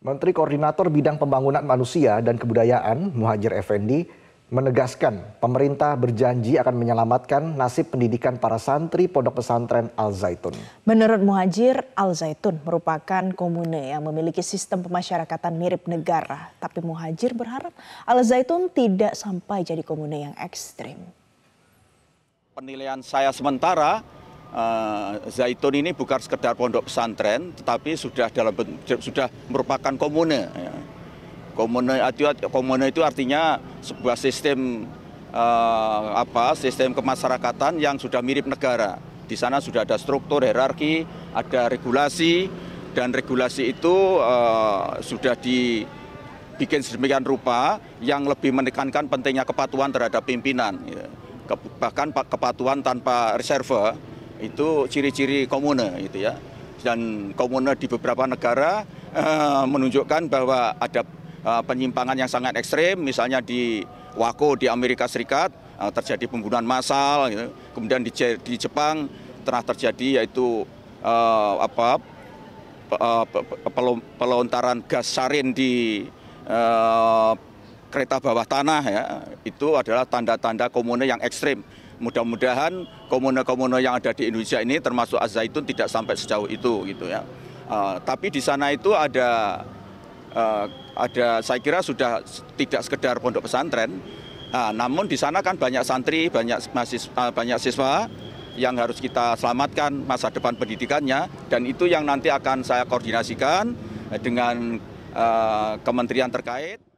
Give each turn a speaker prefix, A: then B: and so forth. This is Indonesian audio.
A: Menteri Koordinator Bidang Pembangunan Manusia dan Kebudayaan Muhajir Effendi menegaskan pemerintah berjanji akan menyelamatkan nasib pendidikan para santri pondok pesantren Al Zaitun.
B: Menurut Muhajir, Al Zaitun merupakan komune yang memiliki sistem pemasyarakatan mirip negara. Tapi Muhajir berharap Al Zaitun tidak sampai jadi komune yang ekstrim.
C: Penilaian saya sementara Eh, Zaitun ini bukan sekedar pondok pesantren, tetapi sudah dalam sudah merupakan komune. Ya. Komune, komune itu artinya sebuah sistem eh, apa sistem kemasyarakatan yang sudah mirip negara. Di sana sudah ada struktur hierarki, ada regulasi, dan regulasi itu eh, sudah dibikin sedemikian rupa yang lebih menekankan pentingnya kepatuhan terhadap pimpinan, ya. bahkan kepatuhan tanpa reserve itu ciri-ciri komune gitu ya. Dan komune di beberapa negara eh, menunjukkan bahwa ada eh, penyimpangan yang sangat ekstrim, misalnya di Wako di Amerika Serikat eh, terjadi pembunuhan massal, gitu. kemudian di, di Jepang telah terjadi yaitu apa pelontaran gas sarin di kereta bawah tanah ya itu adalah tanda-tanda komune yang ekstrim Mudah-mudahan komuna-komuna yang ada di Indonesia ini termasuk Azaitun tidak sampai sejauh itu gitu ya. Uh, tapi di sana itu ada uh, ada saya kira sudah tidak sekedar pondok pesantren. Uh, namun di sana kan banyak santri, banyak mahasiswa, eh, banyak siswa yang harus kita selamatkan masa depan pendidikannya dan itu yang nanti akan saya koordinasikan dengan uh, kementerian terkait.